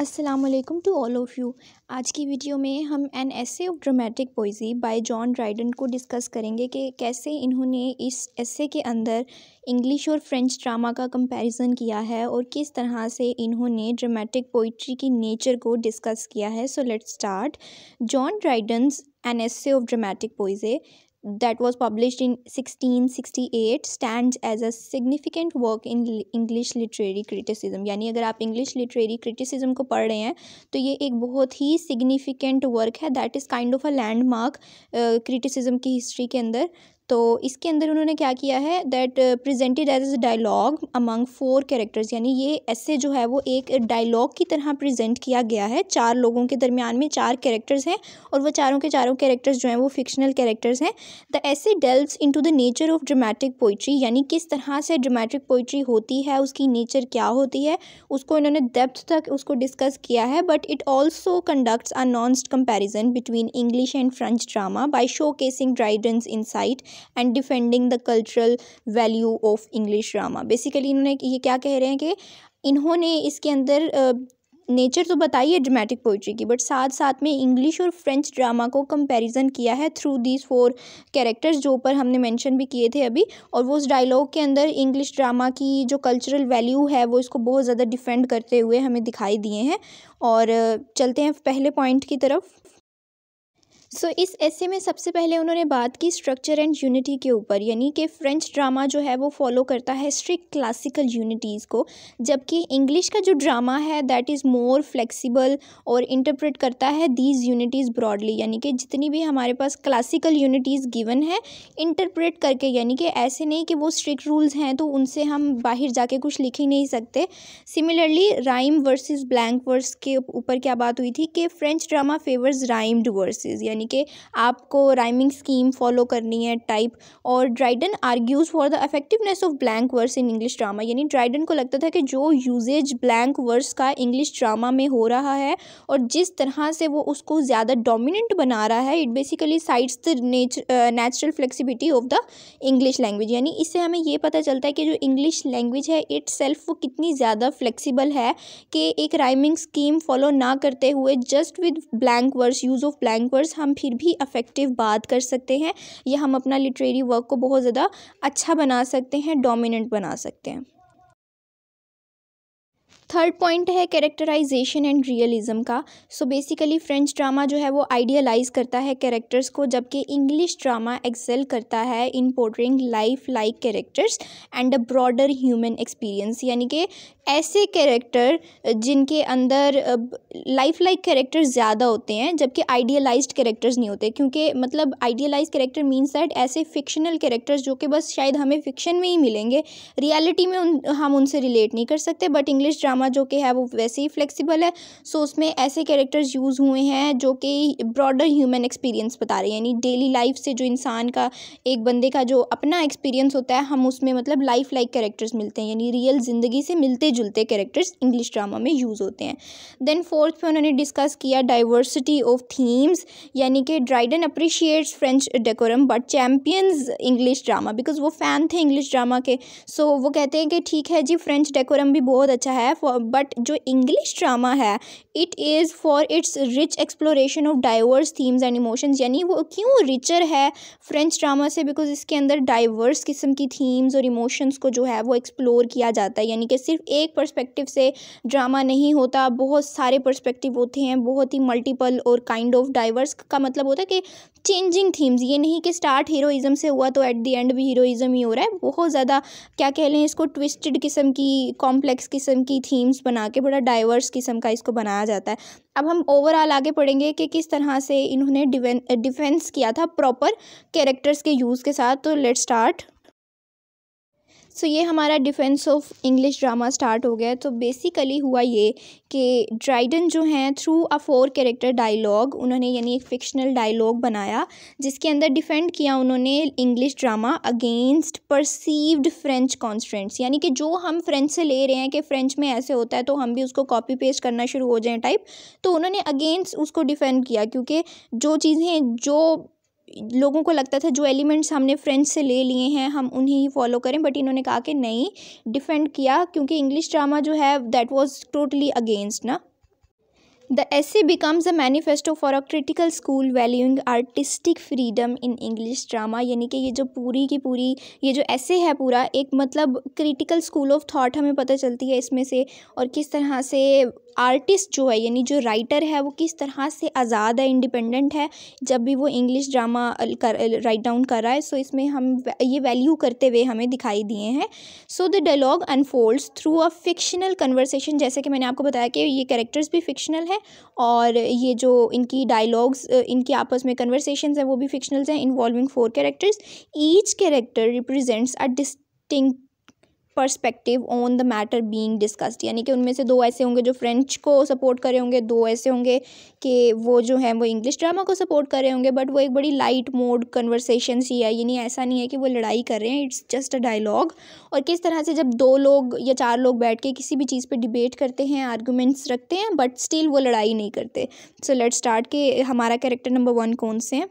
Aslam to all of you आज की video में हम an essay of dramatic poesy by John Dryden को डिस्कस करेंगे कि कैसे इन्होंने इस एसे के अंदर इंग्लिश और फ्रेंच ड्रामा का कंपैरिजन किया है और किस तरह से इन्होंने ड्रामेटिक पोइट्री की नेचर को डिस्कस किया है so let's start John Dryden an essay of dramatic poesy that was published in 1668 stands as a significant work in English literary criticism यानी अगर आप English literary criticism को पढ़ रहे हैं तो ये एक बहुत ही significant work है that is kind of a landmark uh, criticism की history के अंदर तो इसके अंदर उन्होंने क्या किया है that presented as dialogue among four characters यानी ये ऐसे जो है वो एक डायलॉग की तरह प्रेजेंट किया गया है चार लोगों के दरमियान में चार कैरेक्टर्स हैं और वह चारों के चारों कैरेक्टर्स जो हैं वो फिक्शनल कैरेक्टर्स हैं the essay delves into the nature of dramatic poetry यानी किस तरह से ड्रामेटिक पोइट्री होती है उसकी नेचर क्या होती है उसको इन्होंने डेप्थ तक उसको डिस्कस किया है but it also conducts a nuanced comparison between English and French drama by showcasing insight and defending the cultural value of English drama basically इन्होंने ये क्या कह रहे हैं कि इन्होंने इसके अंदर नेचर तो बताई है ड्रामेटिक पोइट्री की बट साथ साथ में इंग्लिश और फ्रेंच ड्रामा को कंपैरिजन किया है थ्रू दीज फोर कैरेक्टर्स जो ऊपर हमने मेंशन भी किए थे अभी और वो उस डायलॉग के अंदर इंग्लिश ड्रामा की जो कल्चरल वैल्यू है वो इसको बहुत ज़्यादा डिफेंड करते हुए हमें दिखाई दिए हैं और चलते हैं पहले पॉइंट की तरफ सो so, इस ऐसे में सबसे पहले उन्होंने बात की स्ट्रक्चर एंड यूनिटी के ऊपर यानी कि फ्रेंच ड्रामा जो है वो फॉलो करता है स्ट्रिक्ट क्लासिकल यूनिटीज़ को जबकि इंग्लिश का जो ड्रामा है दैट इज़ मोर फ्लेक्सिबल और इंटरप्रेट करता है दीज यूनिटीज़ ब्रॉडली यानी कि जितनी भी हमारे पास क्लासिकल यूनिटीज़ गिवन है इंटरप्रेट करके यानी कि ऐसे नहीं कि वो स्ट्रिक्ट रूल्स हैं तो उनसे हम बाहर जाके कुछ लिख ही नहीं सकते similarly rhyme verses blank verse के ऊपर क्या बात हुई थी कि French drama favours rhymed verses यानी यानी कि आपको राइमिंग स्कीम फॉलो करनी है टाइप और Dryden argues for the effectiveness of blank verse in English drama यानी ड्राइडन को लगता था कि जो यूजेज ब्लैंक वर्स का इंग्लिश ड्रामा में हो रहा है और जिस तरह से वो उसको ज़्यादा डोमिनेंट बना रहा है it basically sides the natural flexibility of the English language यानी इससे हमें ये पता चलता है कि जो इंग्लिश लैंग्वेज है इट सेल्फ वो कितनी ज़्यादा फ्लेक्सीबल है कि एक राइमिंग स्कीम फॉलो ना करते हुए just with blank verse use of blank verse हम हम फिर भी अफेक्टिव बात कर सकते हैं या हम अपना लिटरेरी वर्क को बहुत ज़्यादा अच्छा बना सकते हैं डोमिनेंट बना सकते हैं थर्ड पॉइंट है कैरेक्टराइजेशन एंड रियलिज्म का सो बेसिकली फ्रेंच ड्रामा जो है वो आइडियलाइज़ करता है कैरेक्टर्स को जबकि इंग्लिश ड्रामा एक्सेल करता है in portraying life like characters and a broader human experience यानी कि ऐसे कैरेक्टर जिनके अंदर लाइफ लाइक कैरेक्टर ज़्यादा होते हैं जबकि आइडियलाइज्ड कैरेक्टर्स नहीं होते क्योंकि मतलब आइडियलाइज कैरेक्टर मीन्स दैट ऐसे फ़िक्शनल कैरेक्टर्स जो कि बस शायद हमें फ़िक्शन में ही मिलेंगे रियलिटी में उन हम उनसे रिलेट नहीं कर सकते बट इंग्लिश ड्रामा जो कि है वो वैसे ही फ्लेक्सीबल है सो उसमें ऐसे कैरेक्टर्स यूज़ हुए हैं जो कि ब्रॉडर ह्यूमन एक्सपीरियंस बता रहे हैं यानी डेली लाइफ से जो इंसान का एक बंदे का जो अपना एक्सपीरियंस होता है हम उसमें मतलब लाइफ लाइक कैरेक्टर्स मिलते हैं यानी रियल ज़िंदगी से मिलते जुलते कैरेक्टर्स इंग्लिश ड्रामा में यूज़ होते हैं देन फोर्थ पे उन्होंने डिस्कस किया डाइवर्सिटी ऑफ थीम्स यानी कि Dryden appreciates French decorum but champions English drama because वो फ़ैन थे इंग्लिश ड्रामा के सो so, वो कहते हैं कि ठीक है जी फ्रेंच डेकोरम भी बहुत अच्छा है बट जो इंग्लिश ड्रामा है it is for its rich exploration of diverse themes and emotions यानी वो क्यों रिचर है फ्रेंच ड्रामा से बिकॉज इसके अंदर डाइवर्स किस्म की थीम्स और इमोशंस को जो है वो एक्सप्लोर किया जाता है यानी कि सिर्फ एक एक पर्सपेक्टिव से ड्रामा नहीं होता बहुत सारे पर्सपेक्टिव होते हैं बहुत ही मल्टीपल और काइंड ऑफ डाइवर्स का मतलब होता है कि चेंजिंग थीम्स ये नहीं कि स्टार्ट हीरोइज़म से हुआ तो एट दी एंड भी हीरोइज़म ही हो रहा है बहुत ज़्यादा क्या कह लें इसको ट्विस्टेड किस्म की कॉम्प्लेक्स किस्म की थीम्स बना के बड़ा डाइवर्स किस्म का इसको बनाया जाता है अब हम ओवरऑल आगे पढ़ेंगे कि किस तरह से इन्होंने डिफेंस किया था प्रॉपर कैरेक्टर्स के यूज़ के साथ तो लेट स्टार्ट सो so, ये हमारा defence of English drama start हो गया तो बेसिकली हुआ ये कि ड्राइडन जो हैं through a four character dialogue उन्होंने यानी एक फिक्शनल डायलॉग बनाया जिसके अंदर डिफेंड किया उन्होंने English drama against perceived French constants यानी कि जो हम फ्रेंच से ले रहे हैं कि फ्रेंच में ऐसे होता है तो हम भी उसको कॉपी पेस्ट करना शुरू हो जाए टाइप तो उन्होंने अगेंस्ट उसको डिफेंड किया क्योंकि जो चीज़ें जो लोगों को लगता था जो एलिमेंट्स हमने फ्रेंच से ले लिए हैं हम उन्हें ही फॉलो करें बट इन्होंने कहा कि नहीं डिफेंड किया क्योंकि इंग्लिश ड्रामा जो है दैट वाज टोटली अगेंस्ट ना the essay becomes a manifesto for a critical school valuing artistic freedom in English drama यानी कि ये जो पूरी की पूरी ये जो ऐसे है पूरा एक मतलब क्रिटिकल स्कूल ऑफ थाट हमें पता चलती है इसमें से और किस तरह से आर्टिस्ट जो है यानी जो राइटर है वो किस तरह से आज़ाद है इंडिपेंडेंट है जब भी वो इंग्लिश ड्रामा कर राइट डाउन कर रहा है सो इसमें हम ये वैल्यू करते हुए हमें दिखाई दिए हैं so the dialogue unfolds through a fictional conversation जैसे कि मैंने आपको बताया कि ये करेक्टर्स भी फिक्शनल हैं और ये जो इनकी डायलॉग्स इनकी आपस में कन्वर्सेशन हैं वो भी फिक्शनल हैं involving four characters each character represents a distinct perspective on the matter being discussed यानी कि उनमें से दो ऐसे होंगे जो फ्रेंच को सपोर्ट करे होंगे दो ऐसे होंगे कि वो जो हैं वो इंग्लिश ड्रामा को सपोर्ट कर रहे होंगे बट वो एक बड़ी लाइट मोड कन्वर्सेशन सी है यानी ऐसा नहीं है कि वो लड़ाई कर रहे हैं इट्स जस्ट अ डायलॉग और किस तरह से जब दो लोग या चार लोग बैठ के किसी भी चीज़ पर डिबेट करते हैं आर्गूमेंट्स रखते हैं बट स्टिल वो लड़ाई नहीं करते सो लेट स्टार्ट के हमारा कैरेक्टर नंबर वन कौन से हैं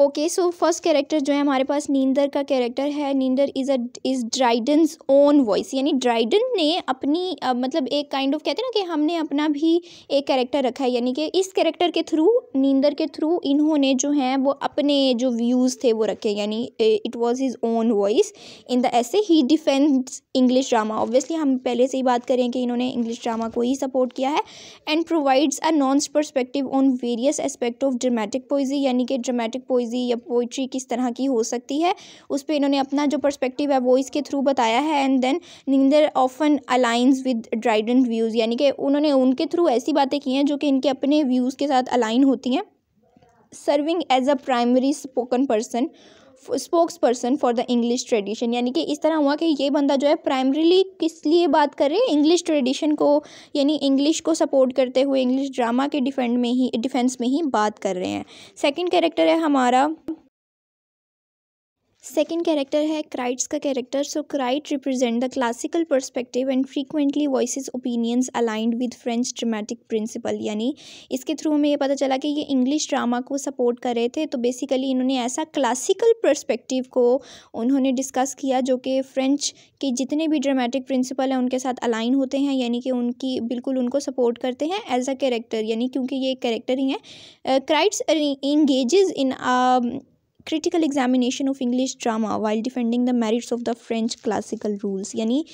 ओके सो फर्स्ट कैरेक्टर जो है हमारे पास नींदर का कैरेक्टर है Neander is a is Dryden's own voice यानी ड्राइडन ने अपनी uh, मतलब एक काइंड ऑफ कहते हैं ना कि हमने अपना भी एक कैरेक्टर रखा है यानी कि इस कैरेक्टर के थ्रू नींदर के थ्रू इन्होंने जो हैं वो अपने जो व्यूज़ थे वो रखे यानी it was his own voice in the essay ही डिफेंस इंग्लिश ड्रामा ऑब्वियसली हम पहले से ही बात करें कि इन्होंने इंग्लिश ड्रामा को ही सपोर्ट किया है and provides a nuanced perspective on various aspect of dramatic poesy यानी कि ड्रामेटिक पोइजी पोइज़ी या पोइट्री किस तरह की हो सकती है उस पर इन्होंने अपना जो पर्सपेक्टिव है वो इसके थ्रू बताया है and then Neander often aligns with Dryden views यानी कि उन्होंने उनके थ्रू ऐसी बातें की हैं जो कि इनके अपने व्यूज़ के साथ अलाइन होती हैं serving as a primary spoken person spokes person for the English tradition यानी कि इस तरह हुआ कि ये बंदा जो है प्राइमरीली किस लिए बात कर रहे हैं इंग्लिश ट्रेडिशन को यानी इंग्लिश को सपोर्ट करते हुए इंग्लिश ड्रामा के डिफेंड में ही डिफेंस में ही बात कर रहे हैं सेकंड कैरेक्टर है हमारा सेकेंड कैरेक्टर है क्राइट्स का character so Crites represent the classical perspective and frequently voice opinions aligned with French dramatic principle यानी इसके थ्रू हमें ये पता चला कि ये इंग्लिश ड्रामा को सपोर्ट कर रहे थे तो बेसिकली इन्होंने ऐसा क्लासिकल पर्सपेक्टिव को उन्होंने डिस्कस किया जो कि फ्रेंच के जितने भी ड्रामेटिक प्रिंसिपल हैं उनके साथ अलाइन होते हैं यानी कि उनकी बिल्कुल उनको सपोर्ट करते हैं एज अ कैरेक्टर यानी क्योंकि ये एक कैरेक्टर ही हैं Crites engage in critical examination of English drama while defending the merits of the French classical rules यानी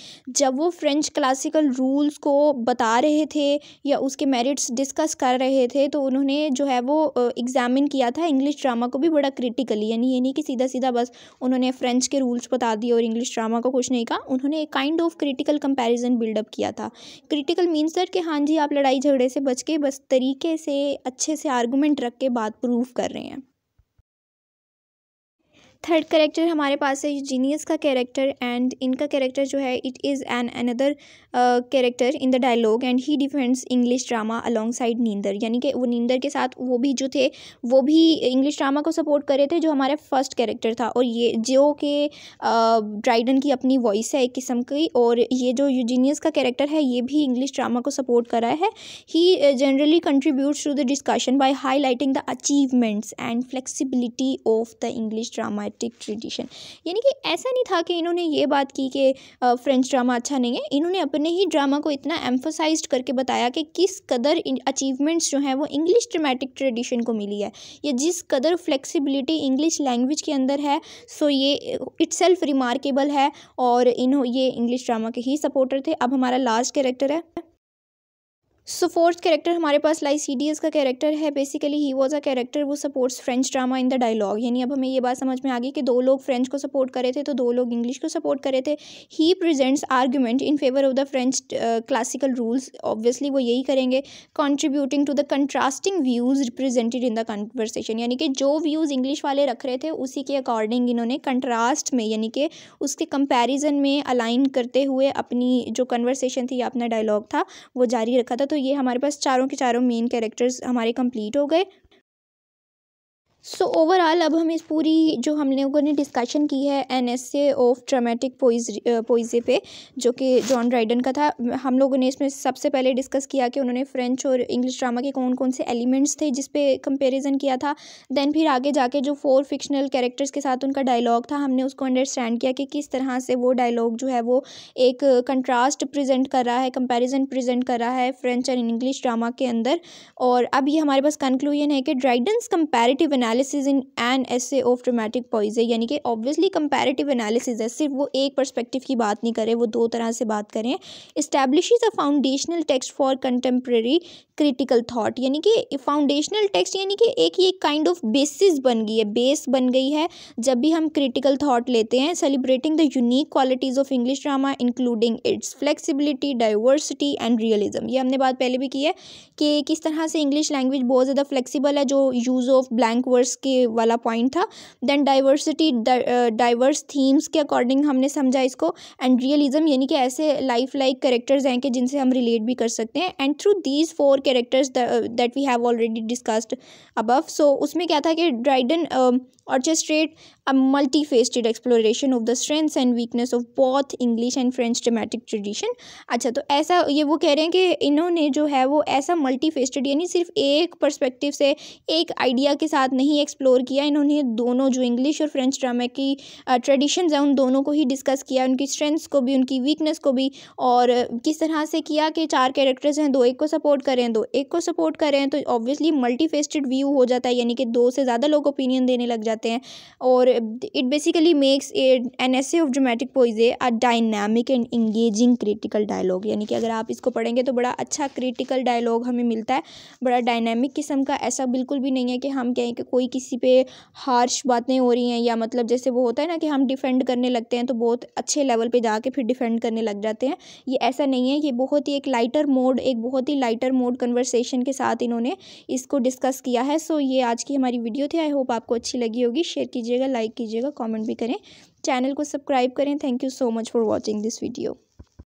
जब वो फ्रेंच क्लासिकल रूल्स को बता रहे थे या उसके मेरिट्स डिस्कस कर रहे थे तो उन्होंने जो है वो एग्जामिन किया था इंग्लिश ड्रामा को भी बड़ा क्रिटिकली यानी ये नहीं कि सीधा सीधा बस उन्होंने फ्रेंच के रूल्स बता दिए और इंग्लिश ड्रामा को कुछ नहीं कहा उन्होंने एक kind of critical comparison build up किया था क्रिटिकल मीन्स दैट कि हाँ जी आप लड़ाई झगड़े से बच के बस तरीके से अच्छे से आर्गूमेंट रख के बात प्रूव कर रहे हैं थर्ड करेक्टर हमारे पास है जीनियस का कैरेक्टर एंड इनका कैरेक्टर जो है it is an another character in the dialogue and he defends English drama alongside Neander यानी कि वो नींदर के साथ वो भी जो थे वो भी इंग्लिश ड्रामा को सपोर्ट कर रहे थे जो हमारा फर्स्ट कैरेक्टर था और ये जो के ड्राइडन की अपनी वॉइस है एक किस्म की और ये जो यूजीनियस का कैरेक्टर है ये भी इंग्लिश ड्रामा को सपोर्ट करा है he generally contribute to the discussion high highlighting the achievements and flexibility of the English dramatic tradition यानी कि ऐसा नहीं था कि इन्होंने ये बात की कि फ्रेंच ड्रामा अच्छा नहीं है इन्होंने अपने उन्होंने ही ड्रामा को इतना एम्फोसाइज करके बताया कि किस कदर अचीवमेंट्स जो हैं वो इंग्लिश ड्रामेटिक ट्रेडिशन को मिली है या जिस कदर फ्लेक्सिबिलिटी इंग्लिश लैंग्वेज के अंदर है सो ये इट्स रिमार्केबल है और इन ये इंग्लिश ड्रामा के ही सपोर्टर थे अब हमारा लास्ट कैरेक्टर है सो फोर्थ कैरेक्टर हमारे पास लाई सी का कैरेक्टर है basically he was a character वो supports French drama in the dialogue यानी अब हमें ये बात समझ में आ गई कि दो लोग फ्रेंच को सपोर्ट करे थे तो दो लोग इंग्लिश को सपोर्ट करे थे he presents argument in favour of the French classical rules obviously वो यही करेंगे contributing to the contrasting views represented in the conversation यानी कि जो व्यूज़ इंग्लिश वाले रख रहे थे उसी के अकॉर्डिंग इन्होंने कंट्रास्ट में यानी कि उसके कंपेरिजन में अलाइन करते हुए अपनी जो कन्वर्सेशन थी या अपना डायलॉग था वो जारी रखा था तो तो ये हमारे पास चारों के चारों मेन कैरेक्टर्स हमारे कंप्लीट हो गए सो ओवरऑल अब हम इस पूरी जो हम लोगों ने डिस्कशन की है an essay of dramatic poesy पे जो कि जॉन ड्राइडन का था हम लोगों ने इसमें सबसे पहले डिस्कस किया कि उन्होंने फ्रेंच और इंग्लिश ड्रामा के कौन कौन से एलिमेंट्स थे जिस पे कंपैरिजन किया था देन फिर आगे जाके जो फोर फिक्शनल कैरेक्टर्स के साथ उनका डायलॉग था हमने उसको अंडरस्टैंड किया कि किस तरह से वो डायलॉग जो है वो एक कंट्रास्ट प्रजेंट कर रहा है कंपेरिजन प्रेजेंट कर रहा है फ्रेंच एंड इंग्लिश ड्रामा के अंदर और अब ये हमारे पास कंक्लूजन है कि Dryden's comparative analysis analysis in an essay of dramatic poesy यानी कि ऑब्वियसली कंपेरेटिव एनालिसिस है सिर्फ वो एक पर्सपेक्टिव की बात नहीं करें वो दो तरह से बात करें establish a foundational text for contemporary critical thought यानी कि फाउंडेशनल टेक्स्ट यानी कि एक ये काइंड ऑफ बेसिस बन गई है बेस बन गई है जब भी हम क्रिटिकल थाट लेते हैं celebrating the unique qualities of English drama including its flexibility diversity and realism ये हमने बात पहले भी की है कि किस तरह से इंग्लिश लैंग्वेज बहुत ज़्यादा फ्लेक्सिबल है जो use of blank word diverse के वाला पॉइंट था देन डाइवर्सिटी डाइवर्स थीम्स के अकॉर्डिंग हमने समझा इसको एंड रियलिज्म यानी कि ऐसे लाइफ लाइक करेक्टर्स हैं कि जिनसे हम रिलेट भी कर सकते हैं and through these four characters that we have already discussed above so उसमें क्या था कि Dryden a multifaceted exploration of the strengths and weakness of both English and French dramatic tradition अच्छा तो ऐसा ये वो कह रहे हैं कि इन्होंने जो है वो ऐसा मल्टी फेस्टेड यानी सिर्फ एक पर्सपेक्टिव से एक आइडिया के साथ नहीं ही एक्सप्लोर किया इन्होंने दोनों जो इंग्लिश और फ्रेंच ड्रामा की ट्रेडिशन है उन दोनों को ही डिस्कस किया उनकी स्ट्रेंथ्स को भी उनकी वीकनेस को भी और किस तरह से किया कि चार कैरेक्टर्स हैं दो एक को सपोर्ट करें दो एक को सपोर्ट करें तो ऑब्वियसली मल्टी फेस्टेड व्यू हो जाता है यानी कि दो से ज़्यादा लोग ओपिनियन देने लग जाते हैं और it basically makes an essay of dramatic poesy a dynamic and engaging critical dialogue यानी कि अगर आप इसको पढ़ेंगे तो बड़ा अच्छा क्रिटिकल डायलॉग हमें मिलता है बड़ा डायनामिक किस्म का ऐसा बिल्कुल भी नहीं है कि हम कहें कि कोई कोई किसी पे हार्श बातें हो रही हैं या मतलब जैसे वो होता है ना कि हम डिफेंड करने लगते हैं तो बहुत अच्छे लेवल पे जाके फिर डिफेंड करने लग जाते हैं ये ऐसा नहीं है ये बहुत ही एक लाइटर मोड एक बहुत ही लाइटर मोड कन्वर्सेशन के साथ इन्होंने इसको डिस्कस किया है सो ये आज की हमारी वीडियो थी आई होप आपको अच्छी लगी होगी शेयर कीजिएगा लाइक कीजिएगा कॉमेंट भी करें चैनल को सब्सक्राइब करें thank you so much for watching this video